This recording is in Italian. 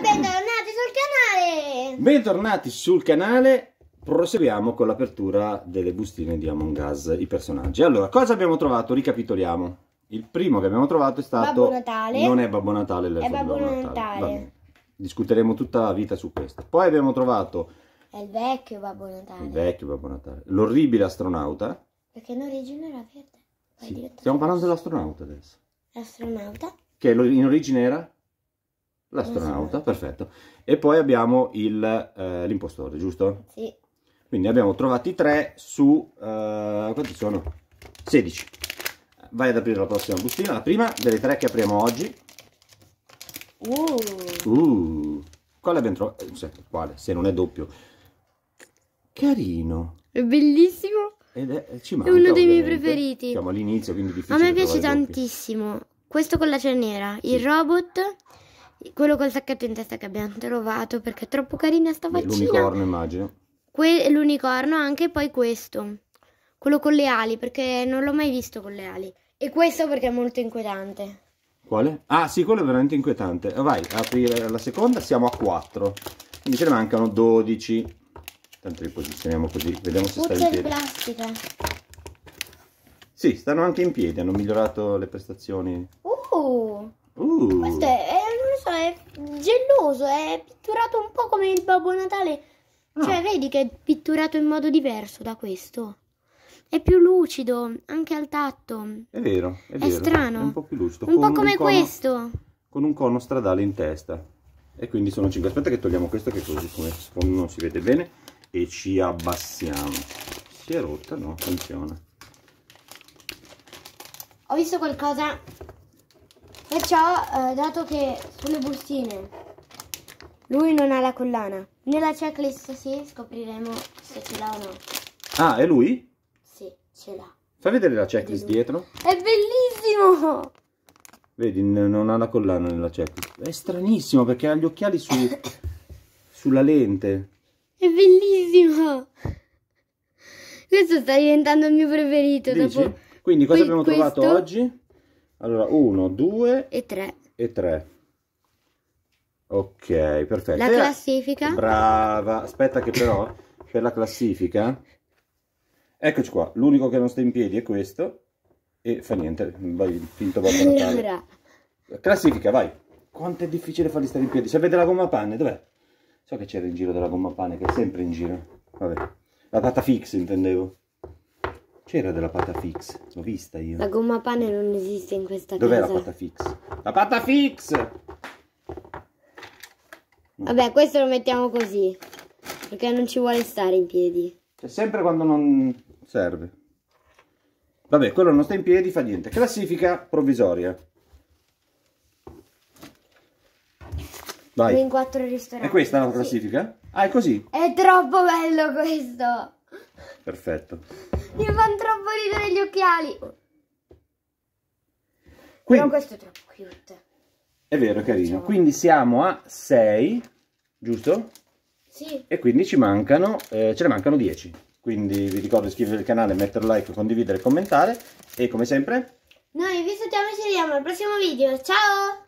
bentornati sul canale! Bentornati sul canale, proseguiamo con l'apertura delle bustine di Among Us, i personaggi. Allora, cosa abbiamo trovato? Ricapitoliamo. Il primo che abbiamo trovato è stato... Babbo Natale. Non è Babbo Natale, è Babbo, Natale. Natale. Discuteremo tutta la vita su questo. Poi abbiamo trovato... È il vecchio Babbo Natale. Il vecchio Babbo Natale. L'orribile astronauta. Perché non rigenera verde. Sì. Stiamo parlando dell'astronauta adesso. L'astronauta. Che in origine era? L'astronauta, perfetto. E poi abbiamo eh, l'impostore, eh, giusto? Sì. Quindi abbiamo trovati tre su... Eh, quanti sono? 16. Vai ad aprire la prossima bustina, la prima delle tre che apriamo oggi. Uh. Uh. Quale abbiamo trovato? Eh, quale? Se non è doppio. Carino. È bellissimo. Ed è, eh, ci manca, è uno dei miei preferiti. Siamo all'inizio, quindi difficile. A me piace tantissimo. Questo con la cerniera, sì. il robot quello col sacchetto in testa che abbiamo trovato perché è troppo carina sta faccina. L'unicorno immagino. Que l'unicorno anche poi questo, quello con le ali perché non l'ho mai visto con le ali. E questo perché è molto inquietante. Quale? Ah sì, quello è veramente inquietante. Vai, aprire la seconda, siamo a 4. Quindi ce ne mancano 12. Tanto li posizioniamo così, vediamo se stanno in piedi. plastica. Sì, stanno anche in piedi, hanno migliorato le prestazioni. Uh! Uh! Questo è curioso, è pitturato un po' come il Babbo Natale. Ah. Cioè, no. vedi che è pitturato in modo diverso da questo. È più lucido, anche al tatto. È vero, è, è vero. strano. È un po' più lucido. Un po' come un cono, questo. Con un cono stradale in testa. E quindi sono 5. Aspetta che togliamo questo che così come non si vede bene. E ci abbassiamo. Si è rotta? No, funziona. Ho visto qualcosa Perciò, eh, dato che sulle bustine lui non ha la collana. Nella checklist sì, scopriremo se ce l'ha o no. Ah, è lui? Sì, ce l'ha. Fai vedere la checklist Vedi dietro. È bellissimo! Vedi, non ha la collana nella checklist. È stranissimo perché ha gli occhiali su, sulla lente. È bellissimo! Questo sta diventando il mio preferito. Dopo... Quindi cosa que abbiamo questo... trovato oggi? Allora, uno, due e tre. E tre. Ok, perfetto. La classifica. Brava. Aspetta che però per la classifica... Eccoci qua. L'unico che non sta in piedi è questo. E fa niente. Vai, finto Babbo Natale. Classifica, vai. Quanto è difficile farli stare in piedi. Se avete la gomma panne, dov'è? So che c'era in giro della gomma pane, che è sempre in giro. Vabbè. La pata fix, intendevo. C'era della pata fix, l'ho vista io. La gomma pane non esiste in questa Dov casa. Dov'è la pata fix? La pata fix! Vabbè, questo lo mettiamo così, perché non ci vuole stare in piedi. Cioè, sempre quando non serve. Vabbè, quello non sta in piedi, fa niente. Classifica provvisoria. Vai. In quattro ristoranti. È questa la classifica? Sì. Ah, è così? È troppo bello questo. Perfetto. Mi fanno troppo ridere gli occhiali. Quindi, Però questo è troppo cute. È vero, è carino. Quindi siamo a 6 giusto? Sì. E quindi ci mancano, eh, ce ne mancano 10. Quindi vi ricordo di iscrivervi al canale, mettere like, condividere, e commentare e come sempre... Noi vi salutiamo e ci vediamo al prossimo video. Ciao!